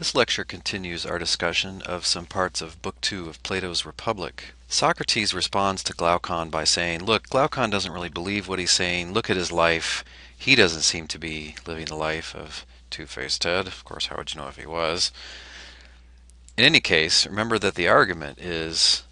This lecture continues our discussion of some parts of Book Two of Plato's Republic. Socrates responds to Glaucon by saying, Look, Glaucon doesn't really believe what he's saying. Look at his life. He doesn't seem to be living the life of Two Faced Ted. Of course, how would you know if he was? In any case, remember that the argument is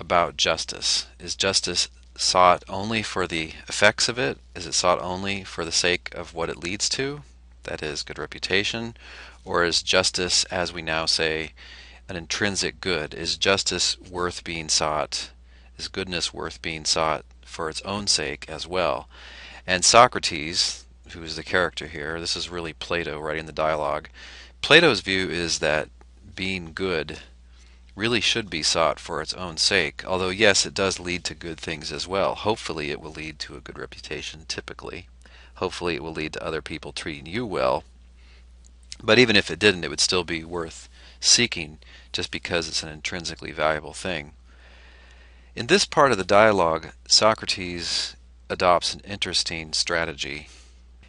about justice. Is justice sought only for the effects of it? Is it sought only for the sake of what it leads to? That is, good reputation? Or is justice, as we now say, an intrinsic good? Is justice worth being sought? Is goodness worth being sought for its own sake as well? And Socrates, who is the character here, this is really Plato writing the dialogue. Plato's view is that being good really should be sought for its own sake, although yes, it does lead to good things as well. Hopefully it will lead to a good reputation, typically. Hopefully it will lead to other people treating you well, but even if it didn't, it would still be worth seeking just because it's an intrinsically valuable thing. In this part of the dialogue, Socrates adopts an interesting strategy.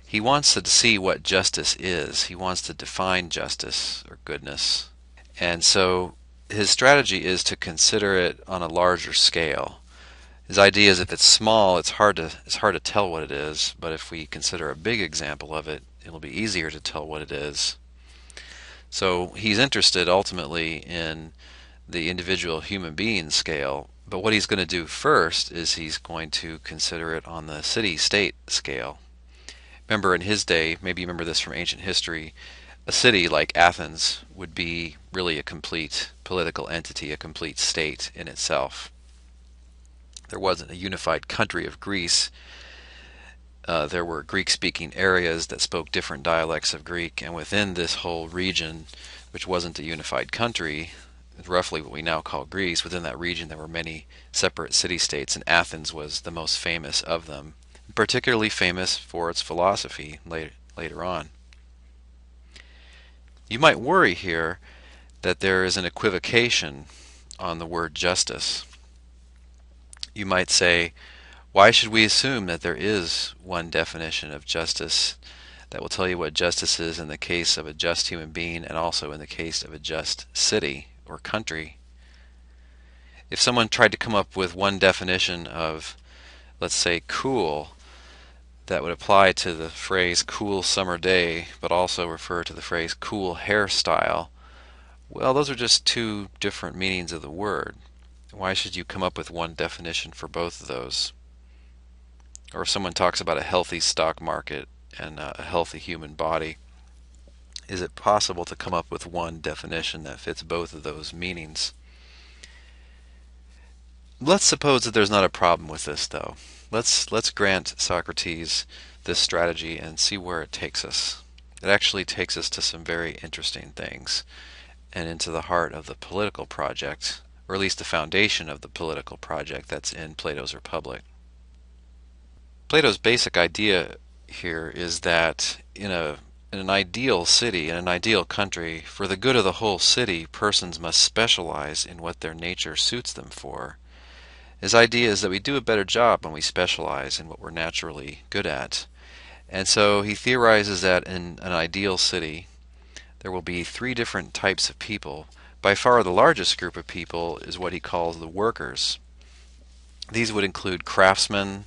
He wants to see what justice is. He wants to define justice or goodness. And so his strategy is to consider it on a larger scale. His idea is if it's small, it's hard to it's hard to tell what it is, but if we consider a big example of it, it'll be easier to tell what it is. So he's interested ultimately in the individual human being scale, but what he's going to do first is he's going to consider it on the city state scale. Remember in his day, maybe you remember this from ancient history, a city like Athens would be really a complete political entity, a complete state in itself. There wasn't a unified country of Greece uh, there were Greek speaking areas that spoke different dialects of Greek, and within this whole region, which wasn't a unified country, roughly what we now call Greece, within that region there were many separate city states, and Athens was the most famous of them, particularly famous for its philosophy later, later on. You might worry here that there is an equivocation on the word justice. You might say, why should we assume that there is one definition of justice that will tell you what justice is in the case of a just human being and also in the case of a just city or country? If someone tried to come up with one definition of, let's say, cool, that would apply to the phrase cool summer day, but also refer to the phrase cool hairstyle, well, those are just two different meanings of the word. Why should you come up with one definition for both of those? or if someone talks about a healthy stock market and uh, a healthy human body, is it possible to come up with one definition that fits both of those meanings? Let's suppose that there's not a problem with this though. Let's let's grant Socrates this strategy and see where it takes us. It actually takes us to some very interesting things and into the heart of the political project, or at least the foundation of the political project that's in Plato's Republic. Plato's basic idea here is that in a in an ideal city, in an ideal country, for the good of the whole city, persons must specialize in what their nature suits them for. His idea is that we do a better job when we specialize in what we're naturally good at. And so he theorizes that in an ideal city, there will be three different types of people. By far the largest group of people is what he calls the workers. These would include craftsmen,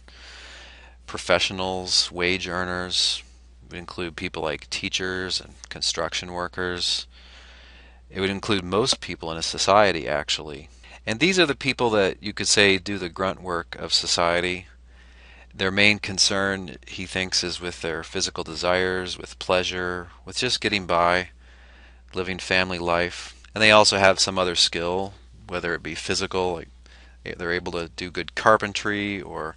professionals, wage earners. It would include people like teachers and construction workers. It would include most people in a society, actually. And these are the people that you could say do the grunt work of society. Their main concern, he thinks, is with their physical desires, with pleasure, with just getting by, living family life. And they also have some other skill, whether it be physical, like they're able to do good carpentry or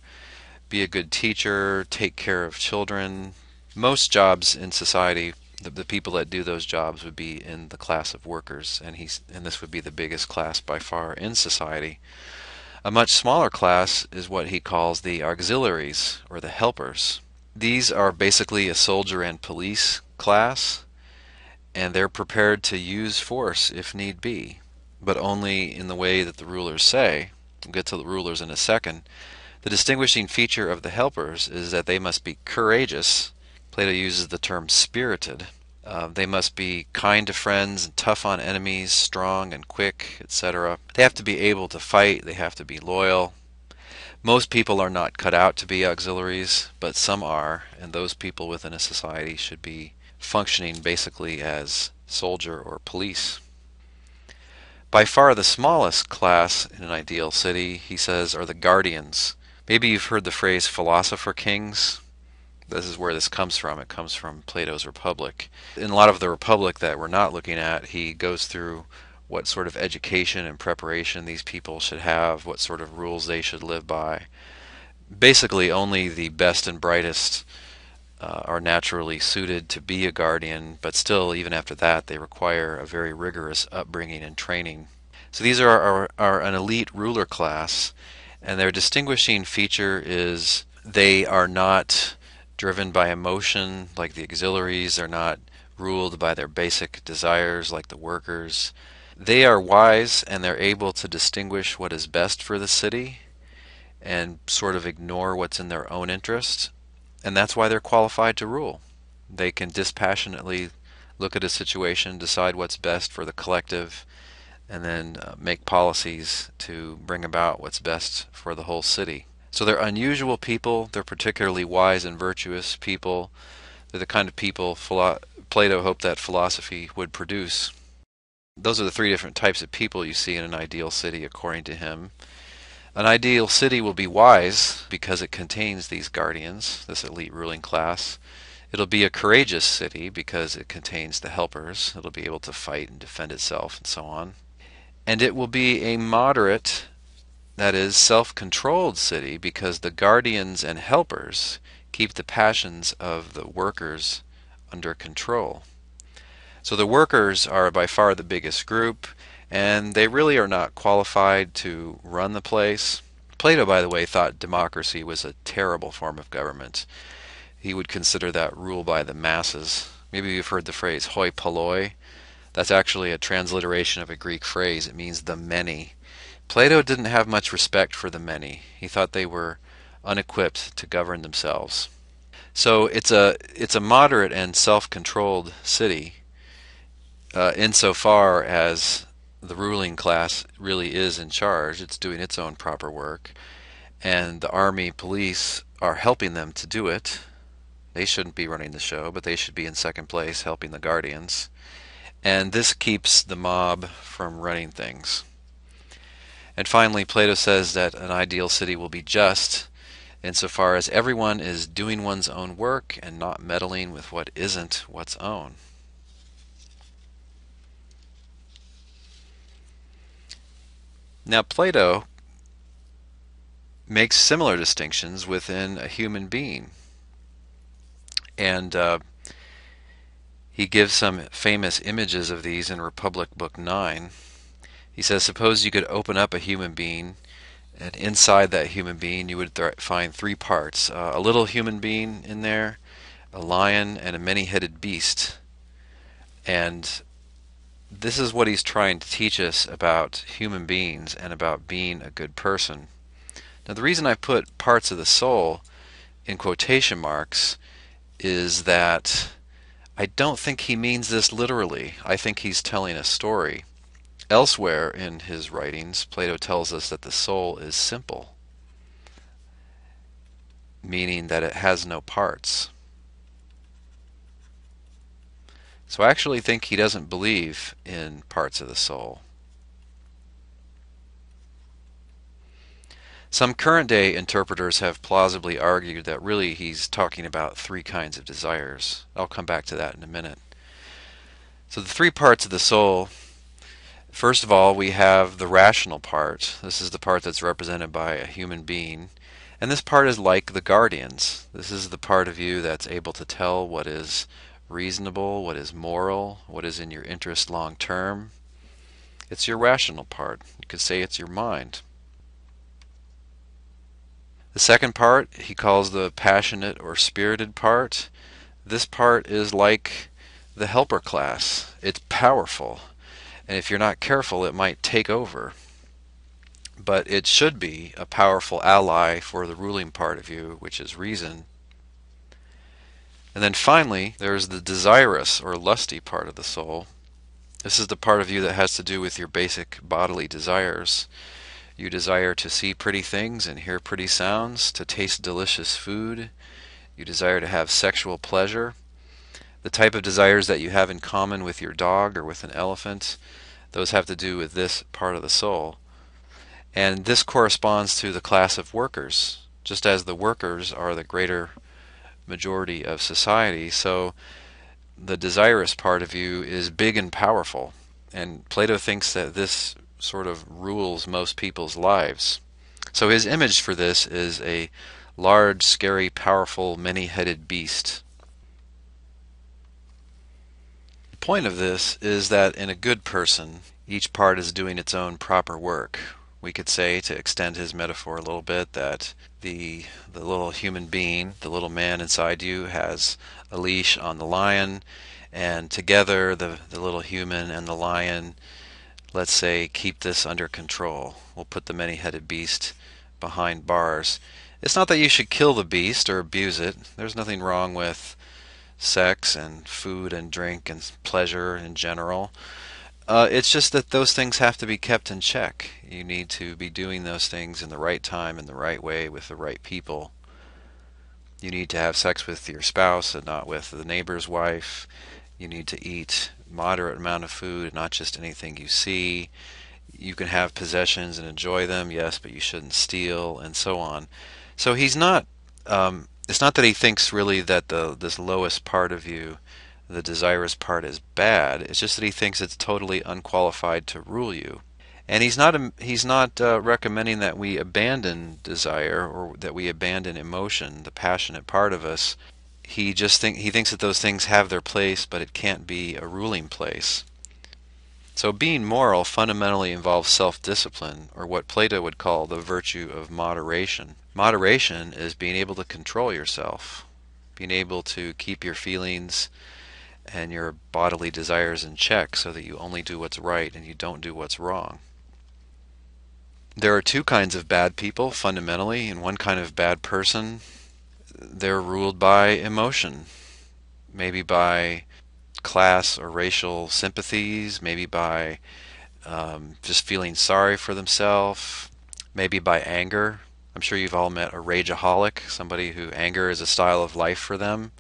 be a good teacher, take care of children. Most jobs in society, the, the people that do those jobs would be in the class of workers, and he's and this would be the biggest class by far in society. A much smaller class is what he calls the auxiliaries or the helpers. These are basically a soldier and police class, and they're prepared to use force if need be, but only in the way that the rulers say. We'll get to the rulers in a second. The distinguishing feature of the helpers is that they must be courageous. Plato uses the term spirited. Uh, they must be kind to friends and tough on enemies, strong and quick, etc. They have to be able to fight, they have to be loyal. Most people are not cut out to be auxiliaries, but some are, and those people within a society should be functioning basically as soldier or police. By far the smallest class in an ideal city, he says, are the guardians. Maybe you've heard the phrase philosopher kings. This is where this comes from. It comes from Plato's Republic. In a lot of the Republic that we're not looking at, he goes through what sort of education and preparation these people should have, what sort of rules they should live by. Basically, only the best and brightest uh, are naturally suited to be a guardian, but still, even after that, they require a very rigorous upbringing and training. So these are, are, are an elite ruler class, and their distinguishing feature is they are not driven by emotion like the auxiliaries, they're not ruled by their basic desires like the workers. They are wise and they're able to distinguish what is best for the city and sort of ignore what's in their own interest. And that's why they're qualified to rule. They can dispassionately look at a situation, decide what's best for the collective, and then uh, make policies to bring about what's best for the whole city. So they're unusual people, they're particularly wise and virtuous people. They're the kind of people philo- Plato hoped that philosophy would produce. Those are the three different types of people you see in an ideal city, according to him. An ideal city will be wise because it contains these guardians, this elite ruling class. It'll be a courageous city because it contains the helpers. It'll be able to fight and defend itself and so on. And it will be a moderate, that is, self controlled city because the guardians and helpers keep the passions of the workers under control. So the workers are by far the biggest group, and they really are not qualified to run the place. Plato, by the way, thought democracy was a terrible form of government. He would consider that rule by the masses. Maybe you've heard the phrase hoi polloi, that's actually a transliteration of a Greek phrase. It means the many. Plato didn't have much respect for the many. He thought they were unequipped to govern themselves. So it's a it's a moderate and self-controlled city, uh, insofar as the ruling class really is in charge. It's doing its own proper work, and the army, police are helping them to do it. They shouldn't be running the show, but they should be in second place, helping the guardians and this keeps the mob from running things. And finally, Plato says that an ideal city will be just insofar as everyone is doing one's own work and not meddling with what isn't what's own. Now, Plato makes similar distinctions within a human being. And uh, he gives some famous images of these in Republic Book 9. He says, Suppose you could open up a human being, and inside that human being you would th find three parts uh, a little human being in there, a lion, and a many headed beast. And this is what he's trying to teach us about human beings and about being a good person. Now, the reason I put parts of the soul in quotation marks is that I don't think he means this literally. I think he's telling a story. Elsewhere in his writings, Plato tells us that the soul is simple, meaning that it has no parts. So I actually think he doesn't believe in parts of the soul. Some current day interpreters have plausibly argued that really he's talking about three kinds of desires. I'll come back to that in a minute. So, the three parts of the soul first of all, we have the rational part. This is the part that's represented by a human being. And this part is like the guardians. This is the part of you that's able to tell what is reasonable, what is moral, what is in your interest long term. It's your rational part. You could say it's your mind. The second part he calls the passionate or spirited part. This part is like the helper class, it's powerful, and if you're not careful, it might take over. But it should be a powerful ally for the ruling part of you, which is reason. And then finally, there's the desirous or lusty part of the soul. This is the part of you that has to do with your basic bodily desires. You desire to see pretty things and hear pretty sounds, to taste delicious food. You desire to have sexual pleasure. The type of desires that you have in common with your dog or with an elephant, those have to do with this part of the soul. And this corresponds to the class of workers. Just as the workers are the greater majority of society, so the desirous part of you is big and powerful. And Plato thinks that this sort of rules most people's lives. So his image for this is a large, scary, powerful, many-headed beast. The point of this is that in a good person, each part is doing its own proper work. We could say, to extend his metaphor a little bit, that the, the little human being, the little man inside you, has a leash on the lion, and together the, the little human and the lion let's say, keep this under control. We'll put the many-headed beast behind bars. It's not that you should kill the beast or abuse it. There's nothing wrong with sex and food and drink and pleasure in general. Uh, it's just that those things have to be kept in check. You need to be doing those things in the right time, in the right way, with the right people. You need to have sex with your spouse and not with the neighbor's wife. You need to eat moderate amount of food, not just anything you see. You can have possessions and enjoy them, yes, but you shouldn't steal, and so on. So he's not. Um, it's not that he thinks really that the this lowest part of you, the desirous part, is bad. It's just that he thinks it's totally unqualified to rule you. And he's not um, he's not uh, recommending that we abandon desire or that we abandon emotion, the passionate part of us, he just think he thinks that those things have their place, but it can't be a ruling place. So being moral fundamentally involves self-discipline, or what Plato would call the virtue of moderation. Moderation is being able to control yourself, being able to keep your feelings and your bodily desires in check so that you only do what's right and you don't do what's wrong. There are two kinds of bad people fundamentally, and one kind of bad person they're ruled by emotion, maybe by class or racial sympathies, maybe by um, just feeling sorry for themselves, maybe by anger. I'm sure you've all met a rageaholic, somebody who anger is a style of life for them.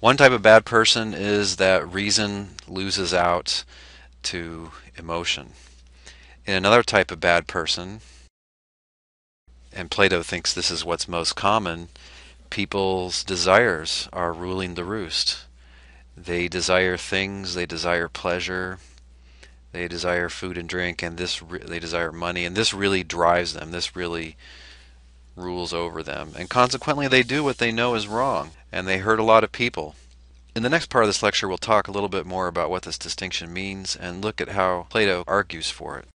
One type of bad person is that reason loses out to emotion. In another type of bad person, and Plato thinks this is what's most common, people's desires are ruling the roost. They desire things, they desire pleasure, they desire food and drink, and this they desire money, and this really drives them. This really rules over them, and consequently, they do what they know is wrong, and they hurt a lot of people. In the next part of this lecture, we'll talk a little bit more about what this distinction means and look at how Plato argues for it.